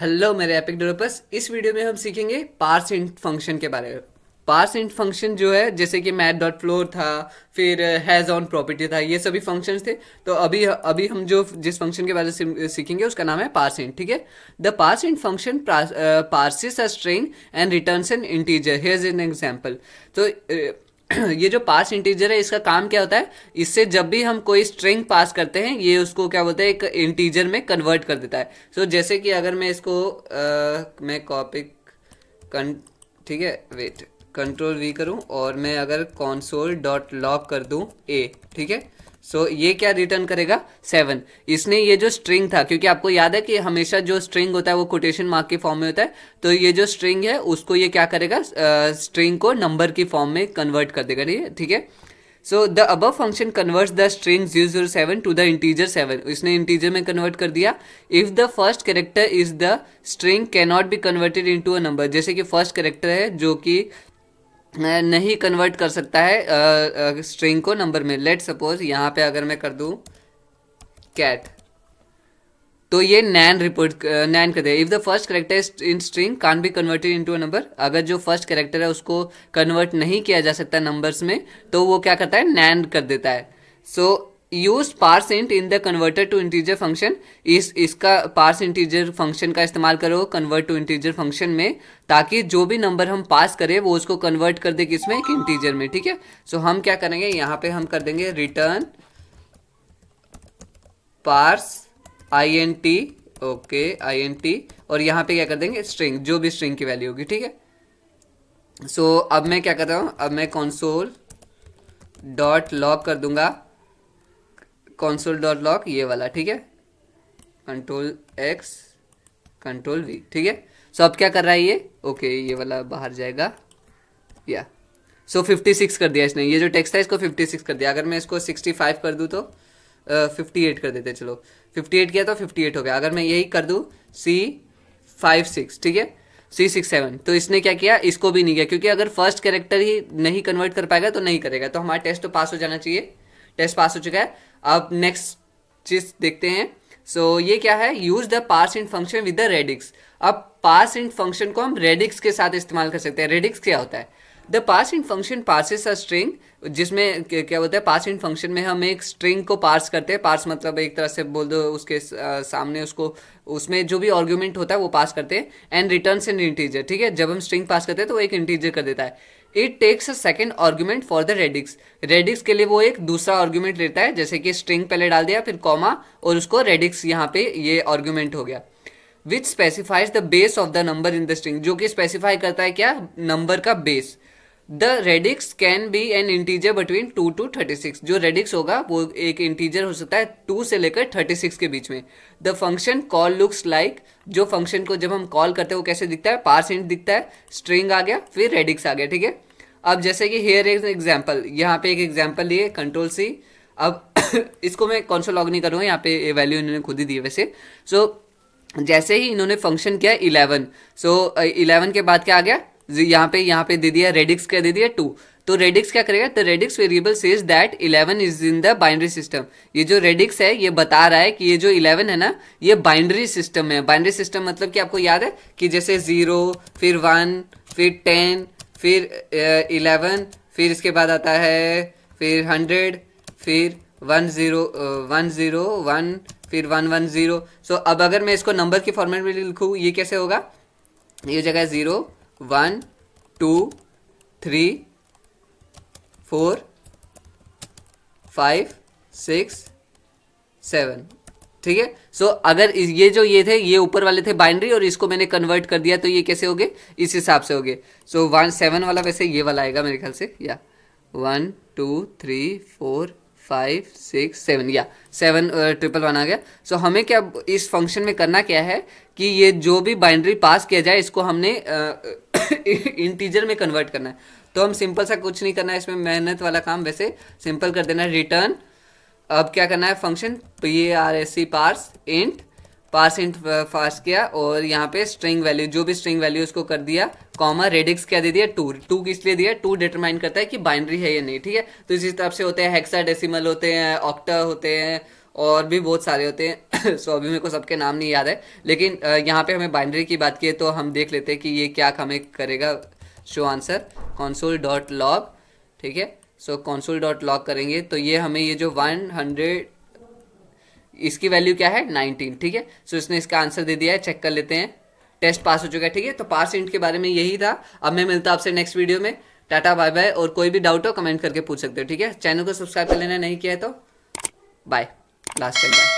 hello मेरे epic developers इस video में हम सीखेंगे पार्स इंट फंक्शन के बारे में पार्स इंट फंक्शन जो है जैसे कि मैट डॉट फ्लोर था फिर हैज़ ऑन प्रॉपर्टी था ये सभी फंक्शंस थे तो अभी अभी हम जो जिस फंक्शन के बारे में सीखेंगे उसका नाम है पार्स इंट ठीक है the parse int function parses a string and returns an integer here is an example तो uh, ये जो पास इंटीजर है इसका काम क्या होता है इससे जब भी हम कोई स्ट्रिंग पास करते हैं ये उसको क्या बोलते हैं एक इंटीजर में कन्वर्ट कर देता है सो so, जैसे कि अगर मैं इसको आ, मैं कॉपी ठीक है वेट कंट्रोल वी करूं और मैं अगर कॉन्सोल डॉट लॉक कर दूं ए ठीक है सो so, ये क्या रिटर्न करेगा सेवन इसने ये जो स्ट्रिंग था क्योंकि आपको याद है कि हमेशा जो स्ट्रिंग होता है वो कोटेशन मार्क के फॉर्म में होता है तो ये जो स्ट्रिंग है उसको ये क्या करेगा स्ट्रिंग uh, को नंबर की फॉर्म में कन्वर्ट कर देगा ठीक है ठीक है सो द अब function convert the string zero zero seven two the integer seven इसने इंटीजर में कन्वर्ट कर दिया if the first character is the string cannot be converted into a number जैसे कि फर्स्ट कैरेक्टर है जो कि नहीं कन्वर्ट कर सकता है स्ट्रिंग को नंबर में लेट सपोज यहाँ पे अगर मैं कर दू कैट तो ये नैन रिपोर्ट नैन कर दे if the first character in string can be converted into a number अगर जो फर्स्ट करेक्टर है उसको कन्वर्ट नहीं किया जा सकता नंबर्स में तो वो क्या करता है नैन कर देता है so so, use parse int in the converter to integer function इस इसका पार्स इंटीजर फंक्शन का इस्तेमाल करो कन्वर्ट टू इंटीजर फंक्शन में ताकि जो भी नंबर हम पास करें वो उसको कन्वर्ट कर दे किसमें एक इंटीजर में ठीक है सो हम क्या करेंगे यहाँ पे हम कर देंगे return parse I N T okay I N T और यहाँ पे क्या कर देंगे स्ट्रिंग जो भी स्ट्रिंग की वैल्यू होगी ठीक है सो so, अब मैं क्या कर रहा हूँ अब मैं कॉन्सोल डॉट लॉग कर दूंगा कॉन्सोल डॉट लॉक ये वाला ठीक है कंट्रोल एक्स कंट्रोल वी ठीक है सो अब क्या कर रहा है ये ओके ये वाला बाहर जाएगा या सो फिफ्टी सिक्स कर दिया इसने ये जो टेक्स्ट है इसको फिफ्टी सिक्स कर दिया अगर मैं इसको सिक्सटी फाइव कर दूँ तो फिफ्टी uh, एट कर देते चलो फिफ्टी एट किया तो फिफ्टी एट हो गया अगर मैं यही कर दूँ सी फाइव सिक्स ठीक है सी सिक्स सेवन तो इसने क्या किया इसको भी नहीं किया क्योंकि अगर फर्स्ट कैरेक्टर ही नहीं कन्वर्ट कर पाएगा तो नहीं करेगा तो हमारा टेस्ट तो पास हो जाना चाहिए टेस्ट पास हो चुका है अब नेक्स्ट चीज देखते हैं सो so, ये क्या है use the parse int function with the radix अब पास इंट फंक्शन को हम रेडिक्स के साथ इस्तेमाल कर सकते हैं रेडिक्स क्या होता है the parse int function parses a string जिसमें क्या बोलते हैं पास इंट फंक्शन में हम एक स्ट्रिंग को पार्स करते हैं पार्स मतलब एक तरह से बोल दो उसके सामने उसको उसमें जो भी आर्ग्यूमेंट होता है वो पास करते हैं एंड रिटर्न एन इंटीजर ठीक है जब हम स्ट्रिंग पास करते हैं तो वो एक इंटीजर कर देता है it takes a second argument for the radix radix के लिए वो एक दूसरा आर्ग्यूमेंट लेता है जैसे कि स्ट्रिंग पहले डाल दिया फिर कॉमा और उसको रेडिक्स यहाँ पे ये आर्ग्यूमेंट हो गया which specifies the base of the number in the string जो कि स्पेसिफाई करता है क्या नंबर का base the radix can be an integer between two two thirty six जो रेडिक्स होगा वो एक इंटीजर हो सकता है टू से लेकर थर्टी सिक्स के बीच में the function call looks like जो फंक्शन को जब हम कॉल करते हैं वो कैसे दिखता है पार्स इंट दिखता है स्ट्रिंग आ गया फिर रेडिक्स आ गया ठीक है अब जैसे कि हेयर एक एग्जाम्पल यहाँ पे एक एग्जाम्पल लिए कंट्रोल सी अब इसको मैं कौन सा लॉग नहीं करूँगा यहाँ पे ये वैल्यू इन्होंने खुद ही दी वैसे सो so, जैसे ही इन्होंने फंक्शन किया इलेवन सो इलेवन के बाद क्या आ गया यहाँ पे यहाँ पे दे दिया रेडिक्स क्या दे दिया टू तो रेडिक्स क्या करेगा तो radix variable says that eleven is in the binary system ये जो रेडिक्स है ये बता रहा है कि ये जो इलेवन है ना ये बाइंड्री सिस्टम है बाइंड्री सिस्टम मतलब कि आपको याद है कि जैसे जीरो फिर वन फिर टेन फिर इलेवन फिर इसके बाद आता है फिर हंड्रेड फिर one zero one zero one फिर वन वन ज़ीरो सो अब अगर मैं इसको नंबर के फॉर्मेट में लिखूँ ये कैसे होगा ये जगह zero one two three four five six seven ठीक है सो अगर ये जो ये थे ये ऊपर वाले थे बाइनरी और इसको मैंने कन्वर्ट कर दिया तो ये कैसे हो गए इस हिसाब से हो गए सो वन सेवन वाला वैसे ये वाला आएगा मेरे ख्याल से या one two three four five six seven या सेवन ट्रिपल वन आ गया सो so, हमें क्या इस फंक्शन में करना क्या है कि ये जो भी बाइंड्री पास किया जाए इसको हमने uh, इंटीजर में कन्वर्ट करना है तो हम सिंपल सा कुछ नहीं करना है इसमें मेहनत वाला काम वैसे सिंपल कर देना है रिटर्न अब क्या करना है function P R S C parse int parse int parse किया और यहाँ पे स्ट्रिंग वैल्यू जो भी स्ट्रिंग वैल्यू उसको कर दिया कॉमा रेडिक्स क्या दे दिया टू टू किस लिए दिया टू डिटरमाइन करता है कि बाइनरी है या नहीं ठीक है तो इस हिसाब से होते हैं हेक्सा डेसिमल होते हैं ऑक्टा होते हैं और भी बहुत सारे होते हैं सो अभी मेरे को सबके नाम नहीं याद है लेकिन यहाँ पे हमें बाइंड्री की बात की है तो हम देख लेते हैं कि ये क्या हमें करेगा show answer console dot log ठीक है सो कॉन्सोल डॉट लॉग करेंगे तो ये हमें ये जो वन हंड्रेड इसकी वैल्यू क्या है नाइनटीन ठीक है सो इसने इसका आंसर दे दिया है चेक कर लेते हैं टेस्ट पास हो चुका है ठीक है तो पास इंट के बारे में यही था अब मैं मिलता आपसे नेक्स्ट वीडियो में टाटा बाय बाय और कोई भी डाउट हो कमेंट करके पूछ सकते हो ठीक है चैनल को सब्सक्राइब कर लेना नहीं किया है तो बाय लास्ट टाइम बाय